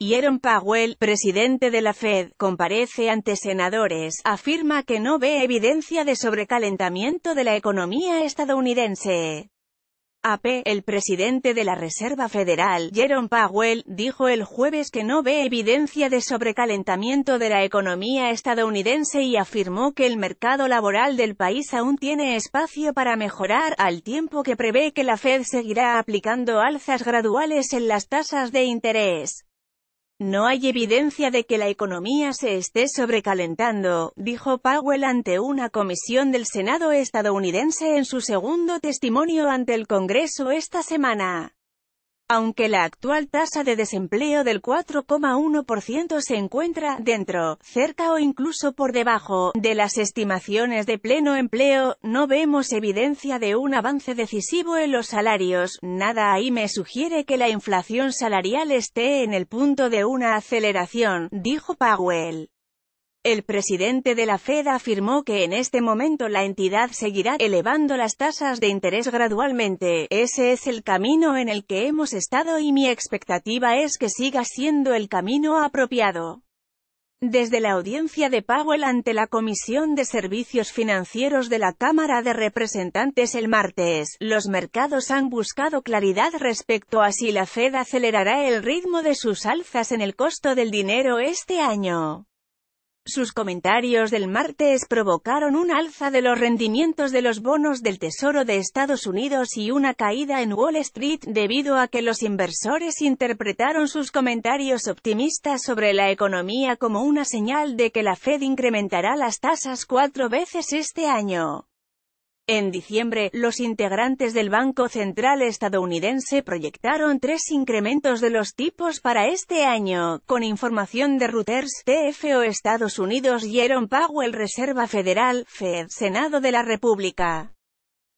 Jerome Powell, presidente de la Fed, comparece ante senadores, afirma que no ve evidencia de sobrecalentamiento de la economía estadounidense. AP, el presidente de la Reserva Federal, Jerome Powell, dijo el jueves que no ve evidencia de sobrecalentamiento de la economía estadounidense y afirmó que el mercado laboral del país aún tiene espacio para mejorar, al tiempo que prevé que la Fed seguirá aplicando alzas graduales en las tasas de interés. No hay evidencia de que la economía se esté sobrecalentando, dijo Powell ante una comisión del Senado estadounidense en su segundo testimonio ante el Congreso esta semana aunque la actual tasa de desempleo del 4,1% se encuentra dentro, cerca o incluso por debajo, de las estimaciones de pleno empleo, no vemos evidencia de un avance decisivo en los salarios, nada ahí me sugiere que la inflación salarial esté en el punto de una aceleración, dijo Powell. El presidente de la Fed afirmó que en este momento la entidad seguirá elevando las tasas de interés gradualmente. Ese es el camino en el que hemos estado y mi expectativa es que siga siendo el camino apropiado. Desde la audiencia de Powell ante la Comisión de Servicios Financieros de la Cámara de Representantes el martes, los mercados han buscado claridad respecto a si la Fed acelerará el ritmo de sus alzas en el costo del dinero este año. Sus comentarios del martes provocaron un alza de los rendimientos de los bonos del Tesoro de Estados Unidos y una caída en Wall Street debido a que los inversores interpretaron sus comentarios optimistas sobre la economía como una señal de que la Fed incrementará las tasas cuatro veces este año. En diciembre, los integrantes del Banco Central estadounidense proyectaron tres incrementos de los tipos para este año, con información de Reuters, TFO Estados Unidos y Jerome Powell Reserva Federal, Fed, Senado de la República.